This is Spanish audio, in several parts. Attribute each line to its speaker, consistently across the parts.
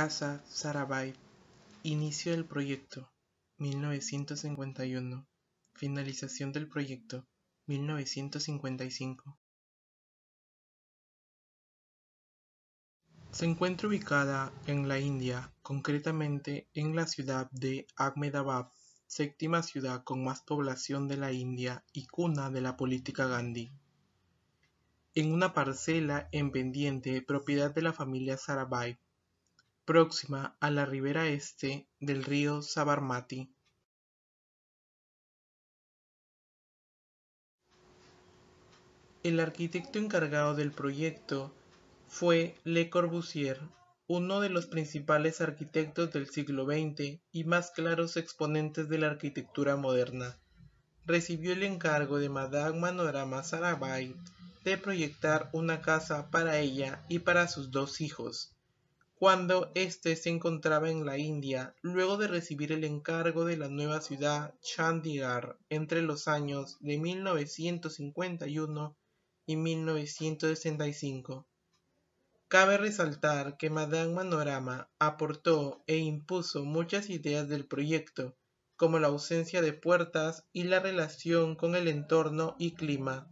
Speaker 1: Casa Sarabhai. Inicio del proyecto 1951. Finalización del proyecto 1955. Se encuentra ubicada en la India, concretamente en la ciudad de Ahmedabad, séptima ciudad con más población de la India y cuna de la política Gandhi. En una parcela en pendiente, propiedad de la familia Sarabhai, próxima a la ribera este del río Sabarmati. El arquitecto encargado del proyecto fue Le Corbusier, uno de los principales arquitectos del siglo XX y más claros exponentes de la arquitectura moderna. Recibió el encargo de Madame Manorama Sarabay de proyectar una casa para ella y para sus dos hijos, cuando éste se encontraba en la India, luego de recibir el encargo de la nueva ciudad Chandigarh entre los años de 1951 y 1965. Cabe resaltar que Madame Manorama aportó e impuso muchas ideas del proyecto, como la ausencia de puertas y la relación con el entorno y clima.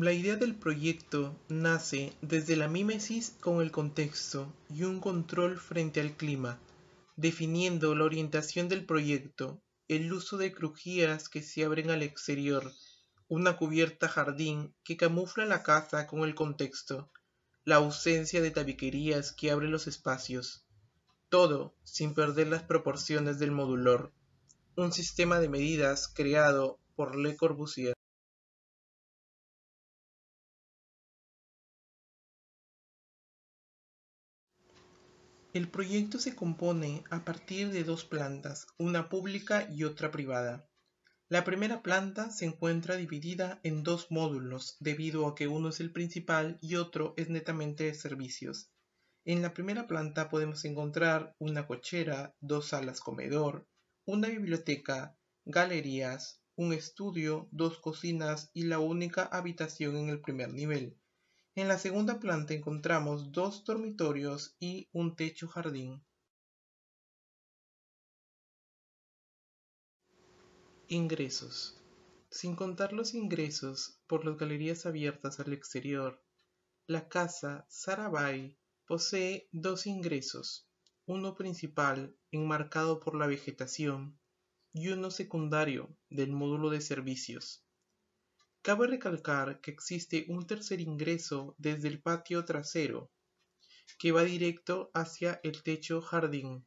Speaker 1: La idea del proyecto nace desde la mímesis con el contexto y un control frente al clima, definiendo la orientación del proyecto, el uso de crujías que se abren al exterior, una cubierta jardín que camufla la casa con el contexto, la ausencia de tabiquerías que abre los espacios, todo sin perder las proporciones del modulor, un sistema de medidas creado por Le Corbusier. El proyecto se compone a partir de dos plantas, una pública y otra privada. La primera planta se encuentra dividida en dos módulos, debido a que uno es el principal y otro es netamente de servicios. En la primera planta podemos encontrar una cochera, dos salas comedor, una biblioteca, galerías, un estudio, dos cocinas y la única habitación en el primer nivel, en la segunda planta encontramos dos dormitorios y un techo jardín. Ingresos. Sin contar los ingresos por las galerías abiertas al exterior, la casa Sarabay posee dos ingresos, uno principal enmarcado por la vegetación y uno secundario del módulo de servicios. Cabe recalcar que existe un tercer ingreso desde el patio trasero, que va directo hacia el techo jardín.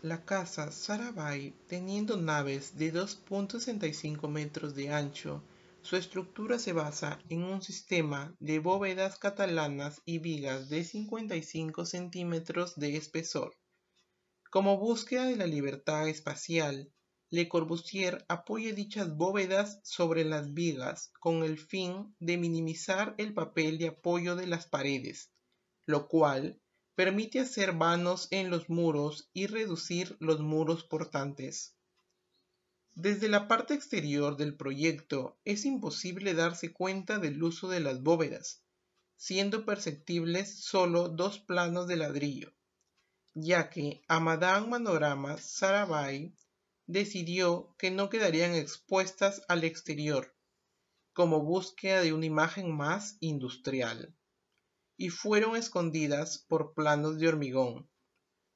Speaker 1: La casa Sarabay, teniendo naves de 2.65 metros de ancho, su estructura se basa en un sistema de bóvedas catalanas y vigas de 55 centímetros de espesor. Como búsqueda de la libertad espacial, le Corbusier apoya dichas bóvedas sobre las vigas con el fin de minimizar el papel de apoyo de las paredes, lo cual permite hacer vanos en los muros y reducir los muros portantes. Desde la parte exterior del proyecto es imposible darse cuenta del uso de las bóvedas, siendo perceptibles solo dos planos de ladrillo, ya que Madame Manorama Sarabay decidió que no quedarían expuestas al exterior, como búsqueda de una imagen más industrial, y fueron escondidas por planos de hormigón.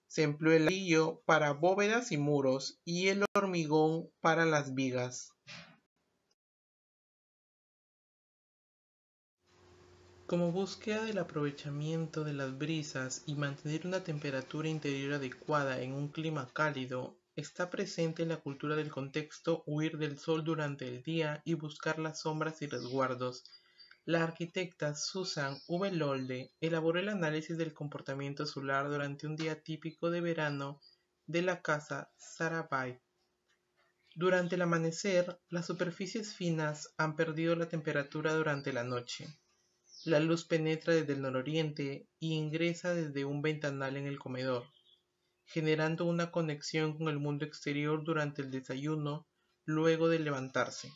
Speaker 1: Se empleó el ladrillo para bóvedas y muros y el hormigón para las vigas. Como búsqueda del aprovechamiento de las brisas y mantener una temperatura interior adecuada en un clima cálido, Está presente en la cultura del contexto, huir del sol durante el día y buscar las sombras y resguardos. La arquitecta Susan V. Lolde elaboró el análisis del comportamiento solar durante un día típico de verano de la casa Sarabay. Durante el amanecer, las superficies finas han perdido la temperatura durante la noche. La luz penetra desde el nororiente y ingresa desde un ventanal en el comedor generando una conexión con el mundo exterior durante el desayuno, luego de levantarse.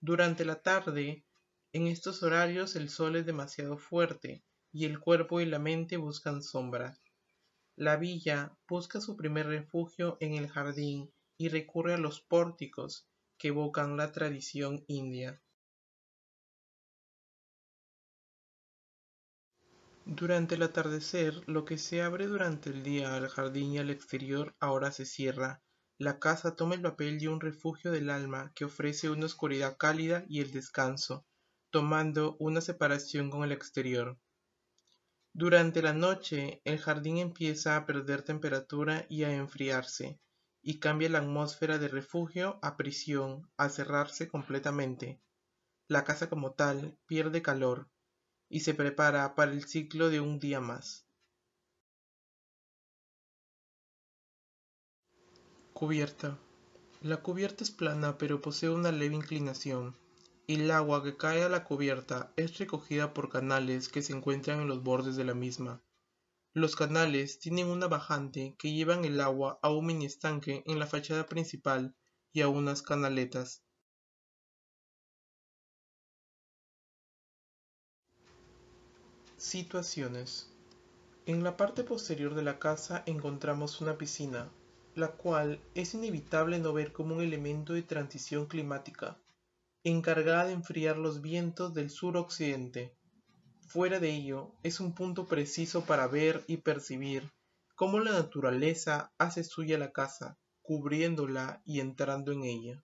Speaker 1: Durante la tarde, en estos horarios el sol es demasiado fuerte y el cuerpo y la mente buscan sombra. La villa busca su primer refugio en el jardín y recurre a los pórticos que evocan la tradición india. Durante el atardecer, lo que se abre durante el día al jardín y al exterior ahora se cierra. La casa toma el papel de un refugio del alma que ofrece una oscuridad cálida y el descanso, tomando una separación con el exterior. Durante la noche, el jardín empieza a perder temperatura y a enfriarse, y cambia la atmósfera de refugio a prisión, a cerrarse completamente. La casa como tal pierde calor, y se prepara para el ciclo de un día más. Cubierta. La cubierta es plana pero posee una leve inclinación, y el agua que cae a la cubierta es recogida por canales que se encuentran en los bordes de la misma. Los canales tienen una bajante que llevan el agua a un mini estanque en la fachada principal y a unas canaletas. Situaciones. En la parte posterior de la casa encontramos una piscina, la cual es inevitable no ver como un elemento de transición climática, encargada de enfriar los vientos del suroccidente. Fuera de ello, es un punto preciso para ver y percibir cómo la naturaleza hace suya la casa, cubriéndola y entrando en ella.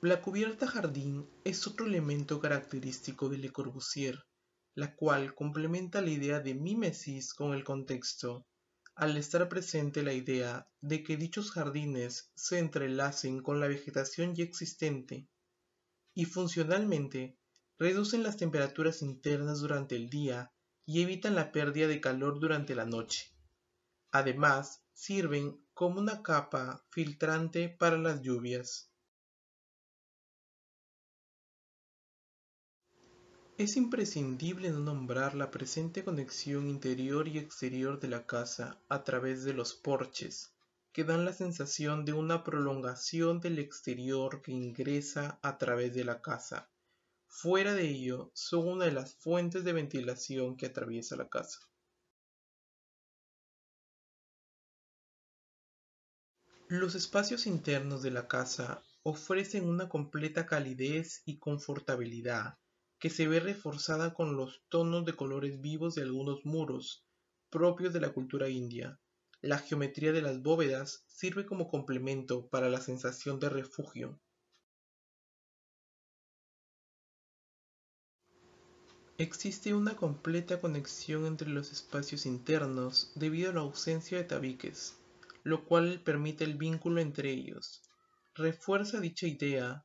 Speaker 1: La cubierta jardín es otro elemento característico de Le Corbusier, la cual complementa la idea de mimesis con el contexto, al estar presente la idea de que dichos jardines se entrelacen con la vegetación ya existente y funcionalmente reducen las temperaturas internas durante el día y evitan la pérdida de calor durante la noche. Además, sirven como una capa filtrante para las lluvias. Es imprescindible no nombrar la presente conexión interior y exterior de la casa a través de los porches, que dan la sensación de una prolongación del exterior que ingresa a través de la casa. Fuera de ello, son una de las fuentes de ventilación que atraviesa la casa. Los espacios internos de la casa ofrecen una completa calidez y confortabilidad que se ve reforzada con los tonos de colores vivos de algunos muros, propios de la cultura india. La geometría de las bóvedas sirve como complemento para la sensación de refugio. Existe una completa conexión entre los espacios internos debido a la ausencia de tabiques, lo cual permite el vínculo entre ellos. Refuerza dicha idea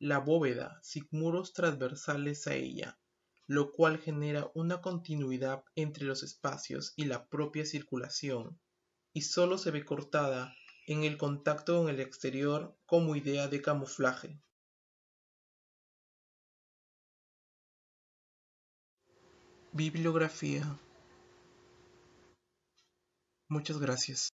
Speaker 1: la bóveda sin muros transversales a ella, lo cual genera una continuidad entre los espacios y la propia circulación, y solo se ve cortada en el contacto con el exterior como idea de camuflaje. Bibliografía. Muchas gracias.